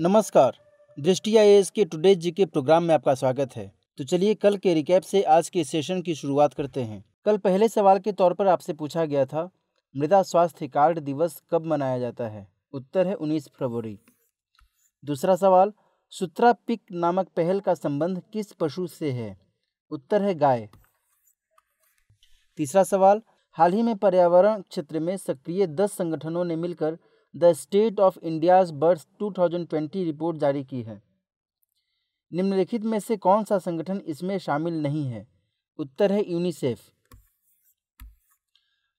नमस्कार दृष्टि आई के टुडे जी के प्रोग्राम में आपका स्वागत है तो चलिए कल के रिकैप से आज के सेशन की शुरुआत करते हैं कल पहले सवाल के तौर पर आपसे पूछा गया था मृदा स्वास्थ्य कार्ड दिवस कब मनाया जाता है उत्तर है 19 फरवरी दूसरा सवाल सूत्रा पिक नामक पहल का संबंध किस पशु से है उत्तर है गाय तीसरा सवाल हाल ही में पर्यावरण क्षेत्र में सक्रिय दस संगठनों ने मिलकर the state of India's birth 2020 report जारी की है निम्नलिखित में से कौन सा संगठन इसमें शामिल नहीं है उत्तर है यूनिसेफ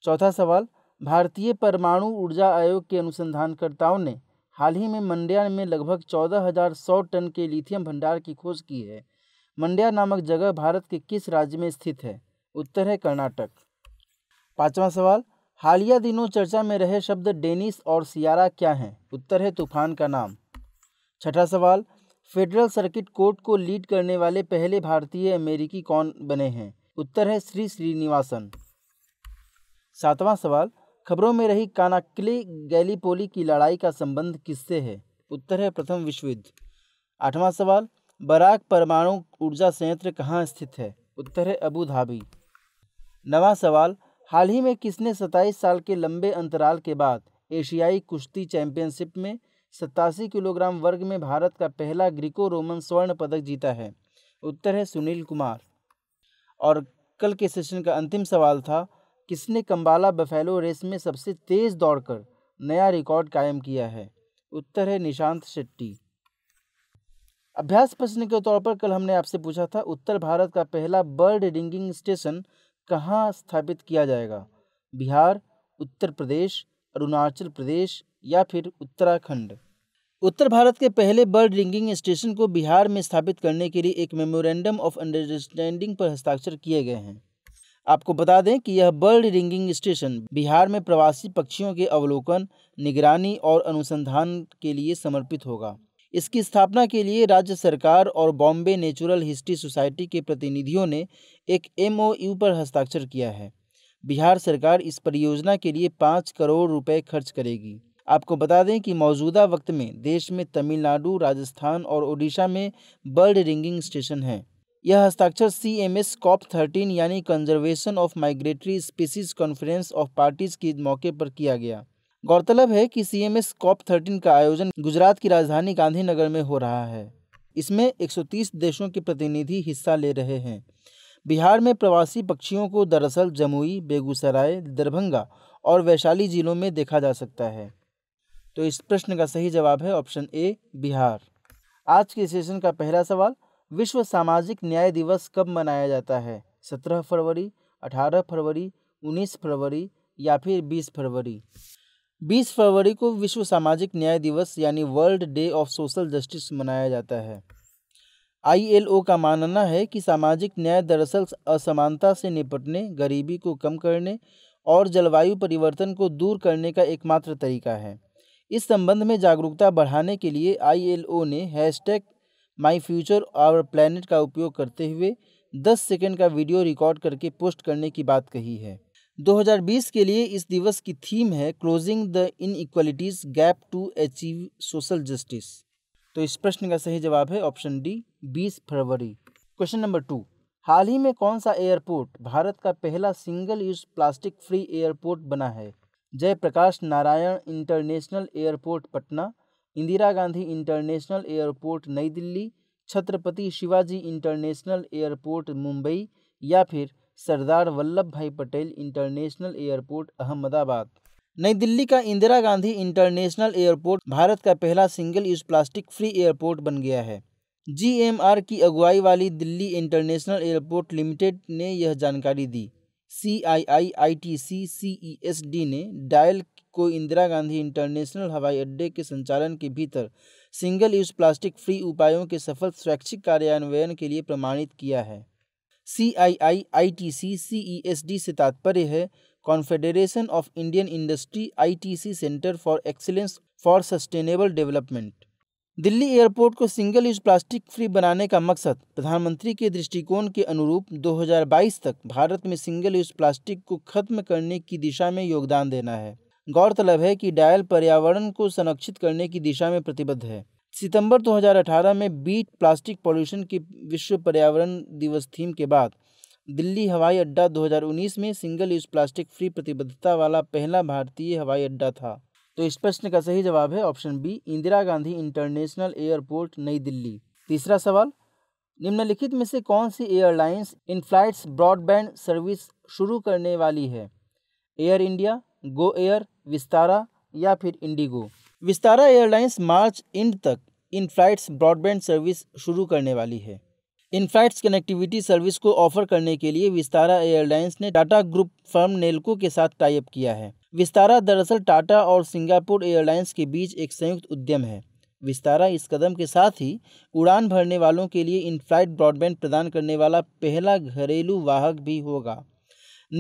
चौथा सवाल भारतीय परमाणु ऊर्जा आयोग के अनुसंधानकर्ताओं ने हाल ही में मंड्या में लगभग चौदह हजार सौ टन के लिथियम भंडार की खोज की है मंड्या नामक जगह भारत के किस राज्य में स्थित है उत्तर है कर्नाटक पांचवा सवाल हालिया दिनों चर्चा में रहे शब्द डेनिस और सियारा क्या हैं उत्तर है तूफान का नाम छठा सवाल फेडरल सर्किट कोर्ट को लीड करने वाले पहले भारतीय अमेरिकी कौन बने हैं उत्तर है श्री श्रीनिवासन सातवां सवाल खबरों में रही कानाक्ली गैलीपोली की लड़ाई का संबंध किससे है उत्तर है प्रथम विश्व युद्ध आठवां सवाल बराक परमाणु ऊर्जा संयंत्र कहाँ स्थित है उत्तर है अबू धाबी नवा सवाल हाल ही में किसने 27 साल के लंबे अंतराल के बाद एशियाई कुश्ती चैंपियनशिप में सत्तासी किलोग्राम वर्ग में भारत का पहला ग्रीको रोमन स्वर्ण पदक जीता है उत्तर है सुनील कुमार और कल के सेशन का अंतिम सवाल था किसने कम्बाला बफेलो रेस में सबसे तेज़ दौड़कर नया रिकॉर्ड कायम किया है उत्तर है निशांत शेट्टी अभ्यास प्रश्न के तौर पर कल हमने आपसे पूछा था उत्तर भारत का पहला बर्ड रिंगिंग स्टेशन कहाँ स्थापित किया जाएगा बिहार उत्तर प्रदेश अरुणाचल प्रदेश या फिर उत्तराखंड उत्तर भारत के पहले बर्ड रिंगिंग स्टेशन को बिहार में स्थापित करने के लिए एक मेमोरेंडम ऑफ अंडरस्टैंडिंग पर हस्ताक्षर किए गए हैं आपको बता दें कि यह बर्ड रिंगिंग स्टेशन बिहार में प्रवासी पक्षियों के अवलोकन निगरानी और अनुसंधान के लिए समर्पित होगा इसकी स्थापना के लिए राज्य सरकार और बॉम्बे नेचुरल हिस्ट्री सोसाइटी के प्रतिनिधियों ने एक एमओयू पर हस्ताक्षर किया है बिहार सरकार इस परियोजना के लिए पाँच करोड़ रुपए खर्च करेगी आपको बता दें कि मौजूदा वक्त में देश में तमिलनाडु राजस्थान और ओडिशा में बर्ड रिंगिंग स्टेशन है यह हस्ताक्षर C M S COP thirteen यानी conservation of migratory species conference of parties के मौके पर किया गया गौरतलब है कि C M S COP thirteen का आयोजन गुजरात की राजधानी गांधीनगर में हो रहा है इसमें 130 देशों के प्रतिनिधि हिस्सा ले रहे हैं बिहार में प्रवासी पक्षियों को दरअसल जमुई बेगूसराय दरभंगा और वैशाली जिलों में देखा जा सकता है तो इस प्रश्न का सही जवाब है ऑप्शन ए बिहार आज के सेशन का पहला सवाल विश्व सामाजिक न्याय दिवस कब मनाया जाता है सत्रह फरवरी अठारह फरवरी उन्नीस फरवरी या फिर बीस फरवरी बीस फरवरी को विश्व सामाजिक न्याय दिवस यानी world day of social justice मनाया जाता है आईएलओ का मानना है कि सामाजिक न्याय दरअसल असमानता से निपटने गरीबी को कम करने और जलवायु परिवर्तन को दूर करने का एकमात्र तरीका है इस संबंध में जागरूकता बढ़ाने के लिए आई ने hashtag my future our planet का उपयोग करते हुए 10 सेकेंड का वीडियो रिकॉर्ड करके पोस्ट करने की बात कही है 2020 के लिए इस दिवस की थीम है closing the inequalities gap to achieve social justice तो इस प्रश्न का सही जवाब है ऑप्शन डी 20 फरवरी क्वेश्चन नंबर टू हाल ही में कौन सा एयरपोर्ट भारत का पहला single use plastic free airport बना है Jayaprakash Narayan international airport Patna Indira Gandhi international airport नई दिल्ली छत्रपति शिवाजी इंटरनेशनल एयरपोर्ट मुंबई या फिर सरदार वल्लभ भाई पटेल इंटरनेशनल एयरपोर्ट अहमदाबाद नई दिल्ली का इंदिरा गांधी इंटरनेशनल एयरपोर्ट भारत का पहला single use plastic free airport बन गया है जी की अगुवाई वाली दिल्ली इंटरनेशनल एयरपोर्ट लिमिटेड ने यह जानकारी दी C I I I T C C E S D ने डायल को इंदिरा गांधी इंटरनेशनल हवाई अड्डे के संचालन के भीतर सिंगल यूज प्लास्टिक फ्री उपायों के सफल स्वैच्छिक कार्यान्वयन के लिए प्रमाणित किया है C I I I T C C E S D से तात्पर्य है confederation of Indian industry I T C centre for excellence for sustainable development Delhi airport को सिंगल यूज प्लास्टिक फ्री बनाने का मकसद प्रधानमंत्री के दृष्टिकोण के अनुरूप 2022 तक भारत में सिंगल यूज प्लास्टिक को खत्म करने की दिशा में योगदान देना है गौरतलब है कि डायल पर्यावरण को संरक्षित करने की दिशा में प्रतिबद्ध है सितंबर 2018 में बीट प्लास्टिक पॉल्यूशन की विश्व पर्यावरण दिवस थीम के बाद दिल्ली हवाई अड्डा 2019 में सिंगल यूज प्लास्टिक फ्री प्रतिबद्धता वाला पहला भारतीय हवाई अड्डा था तो इस प्रश्न का सही जवाब है option B Indira Gandhi international airport नई दिल्ली तीसरा सवाल निम्नलिखित में से कौन सी airlines in flights broadband service शुरू करने वाली है air India go air Vistara या फिर IndiGo Vistara airlines March end तक इन फ्लाइट्स ब्रॉडबैंड सर्विस शुरू करने वाली है इन फ्लाइट्स कनेक्टिविटी सर्विस को ऑफर करने के लिए विस्तारा एयरलाइंस ने टाटा ग्रुप फर्म नेल्को के साथ टाइप किया है विस्तारा दरअसल टाटा और सिंगापुर एयरलाइंस के बीच एक संयुक्त उद्यम है विस्तारा इस कदम के साथ ही उड़ान भरने वालों के लिए इन फ्लाइट ब्रॉडबैंड प्रदान करने वाला पहला घरेलू वाहक भी होगा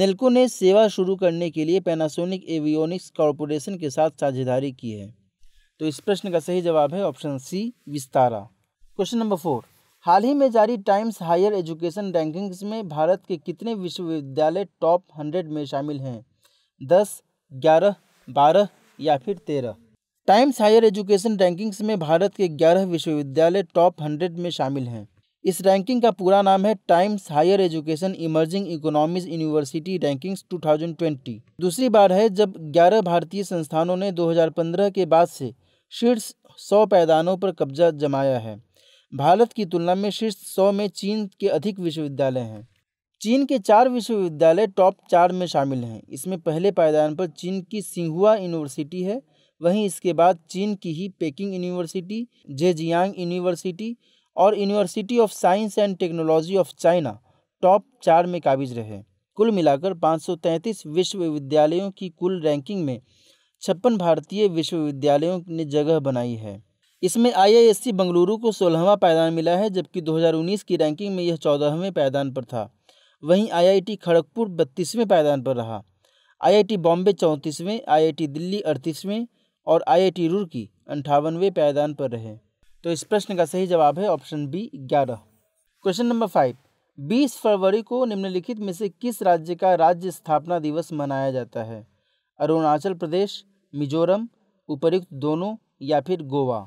नेल्को ने सेवा शुरू करने के लिए पैनासोनिक एवियोनिक्स कॉरपोरेशन के साथ साझेदारी की है तो इस प्रश्न का सही जवाब है option C Vistara question number four हाल ही में जारी टाइम्स हायर एजुकेशन रैंकिंग्स में भारत के कितने विश्वविद्यालय टॉप हंड्रेड में शामिल हैं दस ग्यारह बारह या फिर तेरह टाइम्स हायर एजुकेशन रैंकिंग्स में भारत के ग्यारह विश्वविद्यालय टॉप हंड्रेड में शामिल हैं इस रैंकिंग का पूरा नाम है times higher education emerging economic university rankings 2020। दूसरी बार है जब 11 भारतीय संस्थानों ने 2015 के बाद से शीर्ष सौ पैदानों पर कब्जा जमाया है भारत की तुलना में शीर्ष सौ में चीन के अधिक विश्वविद्यालय हैं चीन के चार विश्वविद्यालय टॉप चार में शामिल हैं इसमें पहले पायदान पर चीन की सिंहुआ यूनिवर्सिटी है वहीं इसके बाद चीन की ही पेकिंग यूनिवर्सिटी जेजियांग यूनिवर्सिटी और university of science and technology of China top चार में काबिज रहे कुल मिलाकर 533 विश्वविद्यालयों की कुल रैंकिंग में छप्पन भारतीय विश्वविद्यालयों ने जगह बनाई है इसमें आईआईएससी बंगलुरु को सोलहवां पायदान मिला है जबकि 2019 की रैंकिंग में यह चौदहवें पायदान पर था वहीं आईआईटी खड़गपुर बत्तीसवें पायदान पर रहा आईआईटी बॉम्बे चौंतीसवें आईआईटी दिल्ली अड़तीसवें और आईआईटी रुड़की अंठावनवें पायदान पर रहे तो इस प्रश्न का सही जवाब है ऑप्शन बी ग्यारह क्वेश्चन नंबर फाइव बीस फरवरी को निम्नलिखित में से किस राज्य का राज्य स्थापना दिवस मनाया जाता है अरुणाचल प्रदेश मिजोरम उपरुक्त दोनों या फिर गोवा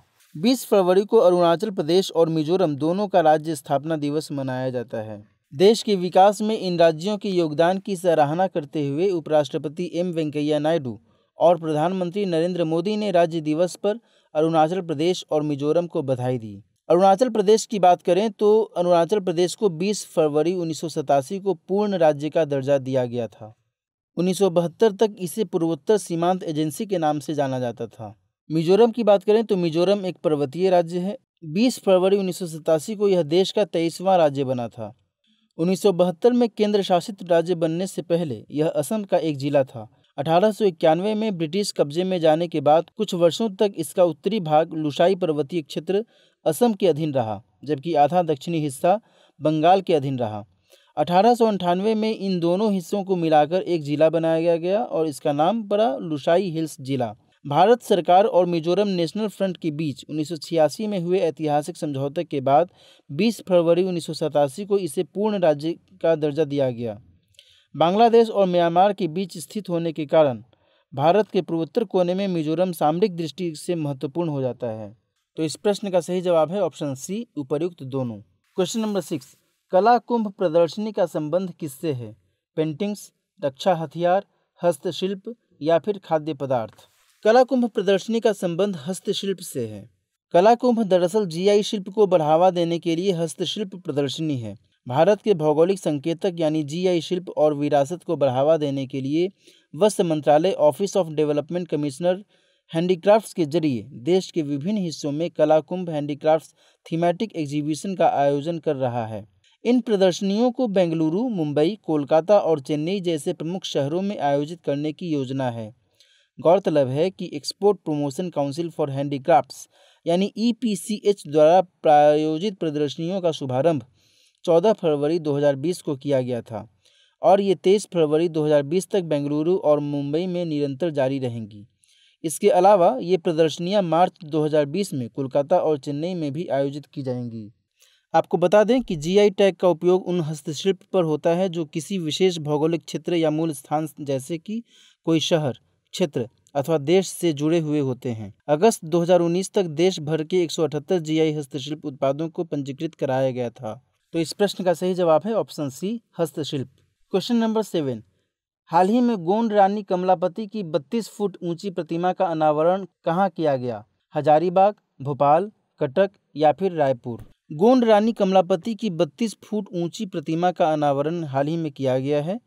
20 फरवरी को अरुणाचल प्रदेश और मिजोरम दोनों का राज्य स्थापना दिवस मनाया जाता है देश के विकास में इन राज्यों के योगदान की सराहना करते हुए उपराष्ट्रपति एम वेंकैया नायडू और प्रधानमंत्री नरेंद्र मोदी ने राज्य दिवस पर अरुणाचल प्रदेश और मिजोरम को बधाई दी अरुणाचल प्रदेश की बात करें तो अरुणाचल प्रदेश को 20 फरवरी उन्नीस को पूर्ण राज्य का दर्जा दिया गया था 1972 तक इसे पूर्वोत्तर सीमांत एजेंसी के नाम से जाना जाता था मिजोरम की बात करें तो मिजोरम एक पर्वतीय राज्य है 20 फरवरी उन्नीस को यह देश का तेईसवां राज्य बना था 1972 में केंद्र शासित राज्य बनने से पहले यह असम का एक जिला था अठारह में ब्रिटिश कब्जे में जाने के बाद कुछ वर्षों तक इसका उत्तरी भाग लुसाई पर्वतीय क्षेत्र असम के अधीन रहा जबकि आधा दक्षिणी हिस्सा बंगाल के अधीन रहा अठारह में इन दोनों हिस्सों को मिलाकर एक जिला बनाया गया और इसका नाम पड़ा लुशाई हिल्स जिला भारत सरकार और मिजोरम नेशनल फ्रंट के बीच 1986 में हुए ऐतिहासिक समझौते के बाद 20 फरवरी उन्नीस को इसे पूर्ण राज्य का दर्जा दिया गया बांग्लादेश और म्यांमार के बीच स्थित होने के कारण भारत के पूर्वोत्तर कोने में मिजोरम सामरिक दृष्टि से महत्वपूर्ण हो जाता है तो इस प्रश्न का सही जवाब है ऑप्शन सी उपर्युक्त दोनों क्वेश्चन नंबर सिक्स कला कुंभ प्रदर्शनी का संबंध किससे है पेंटिंग्स रक्षा हथियार हस्तशिल्प या फिर खाद्य पदार्थ कला कुंभ प्रदर्शनी का संबंध हस्तशिल्प से है कला कुंभ दरअसल जीआई शिल्प को बढ़ावा देने के लिए हस्तशिल्प प्रदर्शनी है भारत के भौगोलिक संकेतक यानी जीआई शिल्प और विरासत को बढ़ावा देने के लिए वस्त्र मंत्रालय office of development commissioner handicrafts के जरिए देश के विभिन्न हिस्सों में कला कुंभ हैंडीक्राफ्ट्स थीमेटिक एग्जीबिशन का आयोजन कर रहा है इन प्रदर्शनियों को बेंगलुरु मुंबई कोलकाता और चेन्नई जैसे प्रमुख शहरों में आयोजित करने की योजना है गौरतलब है कि export promotion council for handicrafts यानी ई e द्वारा प्रायोजित प्रदर्शनियों का शुभारंभ 14 फरवरी 2020 को किया गया था और ये 23 फरवरी 2020 तक बेंगलुरु और मुंबई में निरंतर जारी रहेंगी इसके अलावा ये प्रदर्शनियां मार्च 2020 में कोलकाता और चेन्नई में भी आयोजित की जाएंगी आपको बता दें कि जीआई टैग का उपयोग उन हस्तशिल्प पर होता है जो किसी विशेष भौगोलिक क्षेत्र या मूल स्थान जैसे कि कोई शहर क्षेत्र अथवा देश से जुड़े हुए होते हैं अगस्त 2019 तक देश भर के 178 जीआई हस्तशिल्प उत्पादों को पंजीकृत कराया गया था तो इस प्रश्न का सही जवाब है ऑप्शन सी हस्तशिल्प क्वेश्चन नंबर सेवन हाल ही में गोंड रानी कमलापति की 32 फुट ऊंची प्रतिमा का अनावरण कहाँ किया गया हजारीबाग भोपाल कटक या फिर रायपुर गोंड रानी कमलापति की 32 फुट ऊंची प्रतिमा का अनावरण हाल ही में किया गया है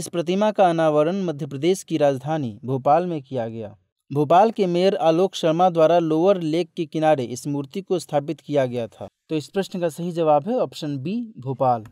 इस प्रतिमा का अनावरण मध्य प्रदेश की राजधानी भोपाल में किया गया भोपाल के मेयर आलोक शर्मा द्वारा लोअर लेक के किनारे इस मूर्ति को स्थापित किया गया था तो इस प्रश्न का सही जवाब है ऑप्शन बी भोपाल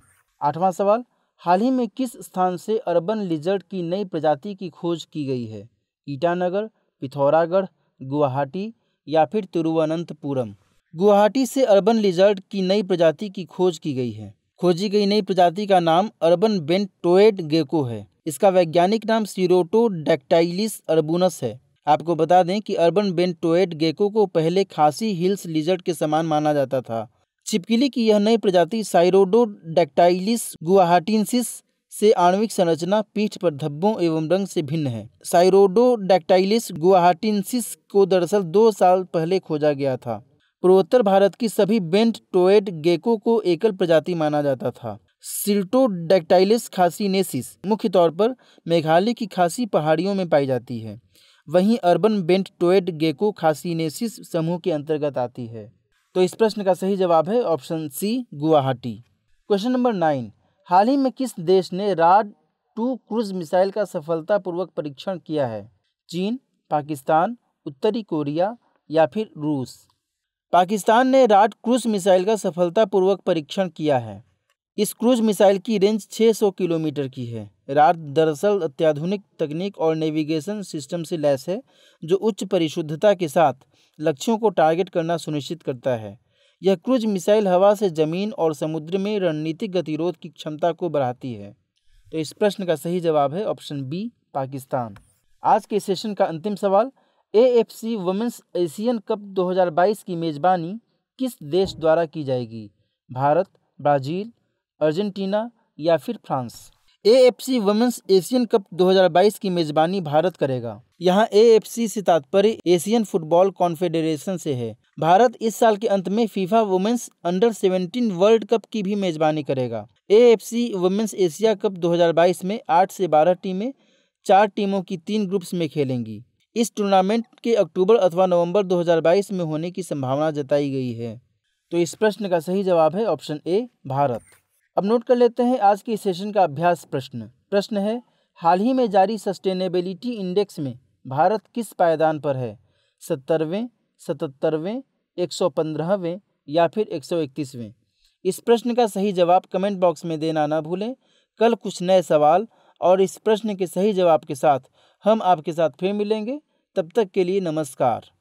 आठवां सवाल हाल ही में किस स्थान से अर्बन लिजर्ड की नई प्रजाति की खोज की गई है ईटानगर पिथौरागढ़ गुवाहाटी या फिर तिरुवनंतपुरम गुवाहाटी से अर्बन लिजर्ड की नई प्रजाति की खोज की गई है खोजी गई नई प्रजाति का नाम अर्बन बेंटोएड गेको है इसका वैज्ञानिक नाम सीरोटो डेक्टाइलिस अर्बुनस है आपको बता दें कि अर्बन बेंटोएड गेको को पहले खासी हिल्स लिजर्ड के समान माना जाता था चिपकिली की यह नई प्रजाति साइरोडो डेक्टाइलिस गुवाहाटिनसिस से आणविक संरचना पीठ पर धब्बों एवं रंग से भिन्न है साइरोडो डेक्टाइलिस गुआहाटिनसिस को दरअसल दो साल पहले खोजा गया था पूर्वोत्तर भारत की सभी बेंट टोएड गेको को एकल प्रजाति माना जाता था खासी खासीनेसिस मुख्य तौर पर मेघालय की खासी पहाड़ियों में पाई जाती है वहीं अर्बन बेंट टोएड गेको खासीनेसिस समूह के अंतर्गत आती है तो इस प्रश्न का सही जवाब है option C Guwahati question number nine हाल ही में किस देश ने राड टू क्रूज मिसाइल का सफलतापूर्वक परीक्षण किया है चीन पाकिस्तान उत्तरी कोरिया या फिर रूस पाकिस्तान ने राट क्रूज मिसाइल का सफलतापूर्वक परीक्षण किया है इस क्रूज मिसाइल की रेंज 600 किलोमीटर की है राट दरअसल अत्याधुनिक तकनीक और नेविगेशन सिस्टम से लैस है जो उच्च परिशुद्धता के साथ लक्ष्यों को टारगेट करना सुनिश्चित करता है यह क्रूज मिसाइल हवा से ज़मीन और समुद्र में रणनीतिक गतिरोध की क्षमता को बढ़ाती है तो इस प्रश्न का सही जवाब है ऑप्शन बी पाकिस्तान आज के सेशन का अंतिम सवाल एएफसी वुमेंस एशियन कप 2022 की मेज़बानी किस देश द्वारा की जाएगी भारत ब्राज़ील अर्जेंटीना या फिर France AFC women's Asian cup 2022 की मेज़बानी भारत करेगा यहाँ एएफसी से तात्पर्य एशियन फुटबॉल कॉन्फेडरेशन से है भारत इस साल के अंत में FIFA women's under 17 world cup की भी मेज़बानी करेगा एएफसी वुमेंस एशिया कप 2022 में 8 से 12 टीमें चार टीमों की तीन ग्रुप्स में खेलेंगी इस टूर्नामेंट के अक्टूबर अथवा नवंबर 2022 में होने की संभावना जताई गई है तो इस प्रश्न का सही जवाब है ऑप्शन ए भारत अब नोट कर लेते हैं आज के सेशन का अभ्यास प्रश्न प्रश्न है हाल ही में जारी सस्टेनेबिलिटी इंडेक्स में भारत किस पायदान पर है सत्तरवें सतहत्तरवें एक सौ पंद्रहवें या फिर एक सौ इकतीसवें इस प्रश्न का सही जवाब कमेंट बॉक्स में देना ना भूलें कल कुछ नए सवाल और इस प्रश्न के सही जवाब के साथ हम आपके साथ फिर मिलेंगे तब तक के लिए नमस्कार